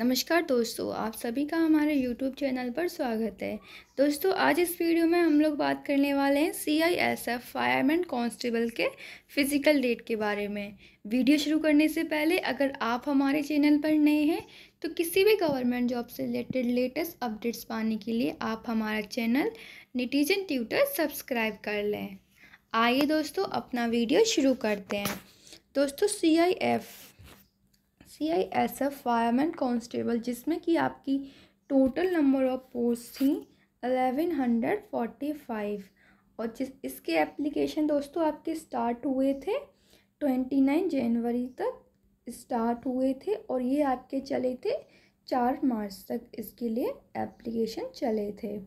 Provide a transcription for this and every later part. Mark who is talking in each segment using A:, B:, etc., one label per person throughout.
A: नमस्कार दोस्तों आप सभी का हमारे यूट्यूब चैनल पर स्वागत है दोस्तों आज इस वीडियो में हम लोग बात करने वाले हैं C I S F fireman constable के फ़िज़िकल डेट के बारे में वीडियो शुरू करने से पहले अगर आप हमारे चैनल पर नए हैं तो किसी भी गवर्नमेंट जॉब से रिलेटेड लेटेस्ट अपडेट्स पाने के लिए आप हमारा चैनल निटीजन ट्यूटर सब्सक्राइब कर लें आइए दोस्तों अपना वीडियो शुरू करते हैं दोस्तों C I F C I S F fireman constable जिसमें कि आपकी टोटल नंबर ऑफ पोस्ट थी अलेवन हंड्रेड फोर्टी फाइव और जिस इसके एप्लीकेशन दोस्तों आपके स्टार्ट हुए थे ट्वेंटी नाइन जनवरी तक स्टार्ट हुए थे और ये आपके चले थे चार मार्च तक इसके लिए एप्लीकेशन चले थे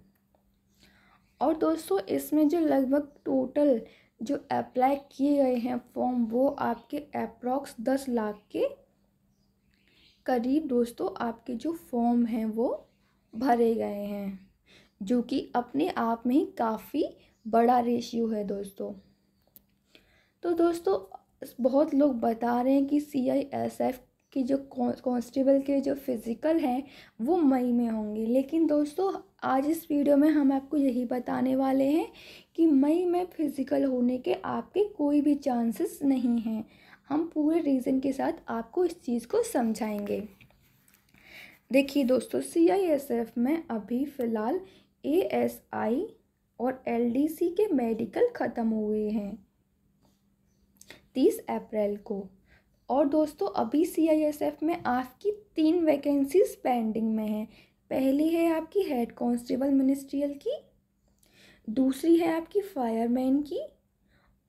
A: और दोस्तों इसमें जो लगभग टोटल जो अप्लाई किए गए हैं फॉर्म वो आपके अप्रॉक्स दस लाख के करीब दोस्तों आपके जो फॉर्म हैं वो भरे गए हैं जो कि अपने आप में ही काफ़ी बड़ा रेशियो है दोस्तों तो दोस्तों बहुत लोग बता रहे हैं कि सी आई एस एफ जो कांस्टेबल के जो फिज़िकल हैं वो मई में होंगे लेकिन दोस्तों आज इस वीडियो में हम आपको यही बताने वाले हैं कि मई में फ़िज़िकल होने के आपके कोई भी चांसेस नहीं हैं हम पूरे रीज़न के साथ आपको इस चीज़ को समझाएंगे देखिए दोस्तों सी आई एस एफ में अभी फ़िलहाल ए एस आई और एल डी सी के मेडिकल ख़त्म हुए हैं तीस अप्रैल को और दोस्तों अभी सी आई एस एफ में आपकी तीन वैकेंसीज पेंडिंग में हैं पहली है आपकी हेड कांस्टेबल मिनिस्ट्रियल की दूसरी है आपकी फायरमैन की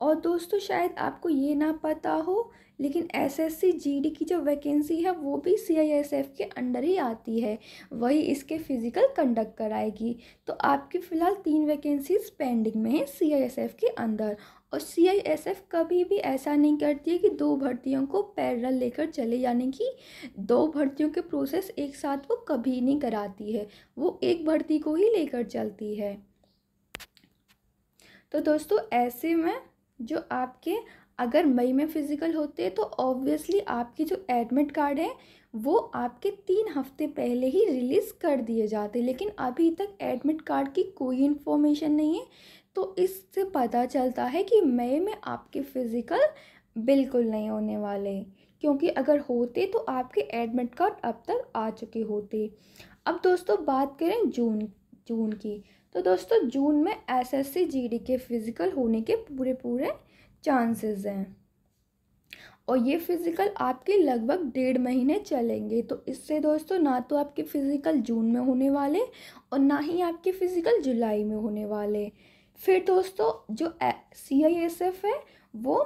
A: और दोस्तों शायद आपको ये ना पता हो लेकिन एसएससी जीडी की जो वैकेंसी है वो भी सीआईएसएफ के अंडर ही आती है वही इसके फिज़िकल कंडक्ट कराएगी तो आपकी फ़िलहाल तीन वैकेंसीज पेंडिंग में हैं सीआईएसएफ के अंदर और सीआईएसएफ कभी भी ऐसा नहीं करती है कि दो भर्तियों को पैरल लेकर चले यानी कि दो भर्तियों के प्रोसेस एक साथ वो कभी नहीं कराती है वो एक भर्ती को ही लेकर चलती है तो दोस्तों ऐसे में जो आपके अगर मई में फ़िज़िकल होते तो ऑब्वियसली आपकी जो एडमिट कार्ड है वो आपके तीन हफ्ते पहले ही रिलीज़ कर दिए जाते लेकिन अभी तक एडमिट कार्ड की कोई इन्फॉर्मेशन नहीं है तो इससे पता चलता है कि मई में आपके फ़िज़िकल बिल्कुल नहीं होने वाले क्योंकि अगर होते तो आपके एडमिट कार्ड अब तक आ चुके होते अब दोस्तों बात करें जून जून की तो दोस्तों जून में एसएससी जीडी के फ़िज़िकल होने के पूरे पूरे चांसेस हैं और ये फ़िज़िकल आपके लगभग डेढ़ महीने चलेंगे तो इससे दोस्तों ना तो आपके फ़िज़िकल जून में होने वाले और ना ही आपके फ़िज़िकल जुलाई में होने वाले फिर दोस्तों जो सी आई एस एफ है वो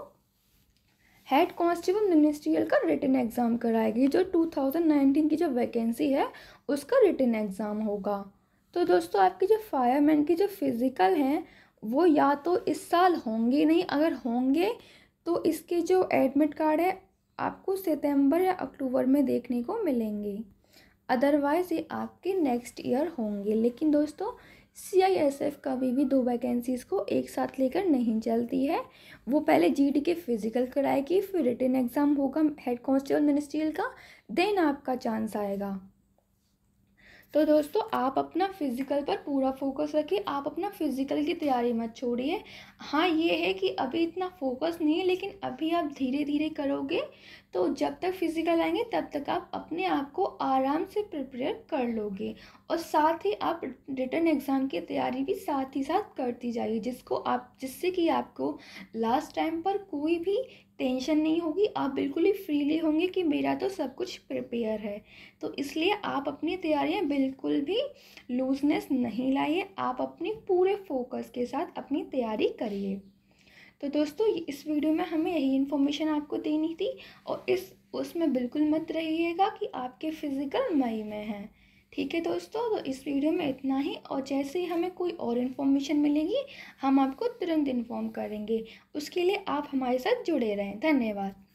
A: हेड कॉन्स्टेबल मिनिस्ट्रियल का रिटर्न एग्ज़ाम कराएगी जो 2019 की जो वैकेंसी है उसका रिटर्न एग्ज़ाम होगा तो दोस्तों आपके जो फायरमैन के जो फिज़िकल हैं वो या तो इस साल होंगे नहीं अगर होंगे तो इसके जो एडमिट कार्ड है आपको सितंबर या अक्टूबर में देखने को मिलेंगे अदरवाइज़ ये आपके नेक्स्ट ईयर होंगे लेकिन दोस्तों सी आई एस एफ कभी भी दो वैकेंसीज़ को एक साथ लेकर नहीं चलती है वो पहले जी डी के फिज़िकल कराएगी फिर रिटर्न एग्ज़ाम होगा हेड कॉन्स्टेबल मिनिस्ट्रियल का देन आपका चांस आएगा तो दोस्तों आप अपना फिज़िकल पर पूरा फोकस रखिए आप अपना फिज़िकल की तैयारी मत छोड़िए हाँ ये है कि अभी इतना फोकस नहीं है लेकिन अभी आप धीरे धीरे करोगे तो जब तक फिज़िकल आएंगे तब तक आप अपने आप को आराम से प्रिपेयर कर लोगे और साथ ही आप रिटर्न एग्ज़ाम की तैयारी भी साथ ही साथ करती जाइए जिसको आप जिससे कि आपको लास्ट टाइम पर कोई भी टेंशन नहीं होगी आप बिल्कुल ही फ्रीली होंगे कि मेरा तो सब कुछ प्रिपेयर है तो इसलिए आप अपनी तैयारियाँ बिल्कुल भी लूजनेस नहीं लाइए आप अपने पूरे फोकस के साथ अपनी तैयारी करिए तो दोस्तों इस वीडियो में हमें यही इन्फॉर्मेशन आपको देनी थी और इस उसमें बिल्कुल मत रहिएगा कि आपके फिज़िकल मई में हैं ठीक है दोस्तों तो इस वीडियो में इतना ही और जैसे ही हमें कोई और इन्फॉर्मेशन मिलेगी हम आपको तुरंत इन्फॉर्म करेंगे उसके लिए आप हमारे साथ जुड़े रहें धन्यवाद